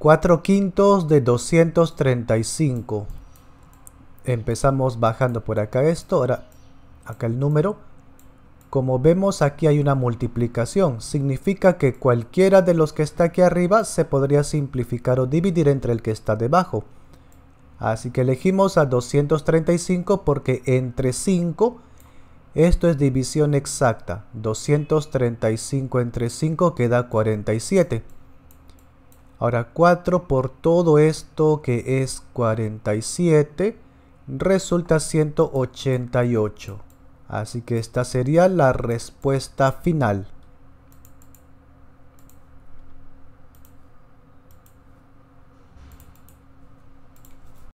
4 quintos de 235. Empezamos bajando por acá esto, ahora acá el número. Como vemos aquí hay una multiplicación, significa que cualquiera de los que está aquí arriba se podría simplificar o dividir entre el que está debajo. Así que elegimos a 235 porque entre 5, esto es división exacta. 235 entre 5 queda 47. Ahora 4 por todo esto que es 47 resulta 188. Así que esta sería la respuesta final.